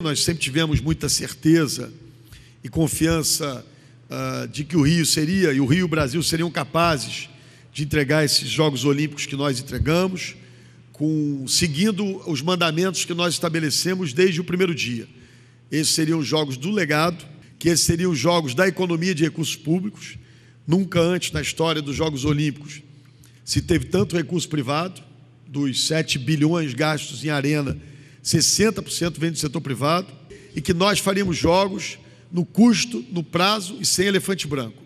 Nós sempre tivemos muita certeza e confiança uh, de que o Rio seria e o Rio e o Brasil seriam capazes de entregar esses Jogos Olímpicos que nós entregamos, com, seguindo os mandamentos que nós estabelecemos desde o primeiro dia. Esses seriam os Jogos do Legado, que esses seriam os Jogos da Economia de Recursos Públicos. Nunca antes na história dos Jogos Olímpicos se teve tanto recurso privado, dos 7 bilhões gastos em arena, 60% vem do setor privado e que nós faríamos jogos no custo, no prazo e sem elefante branco.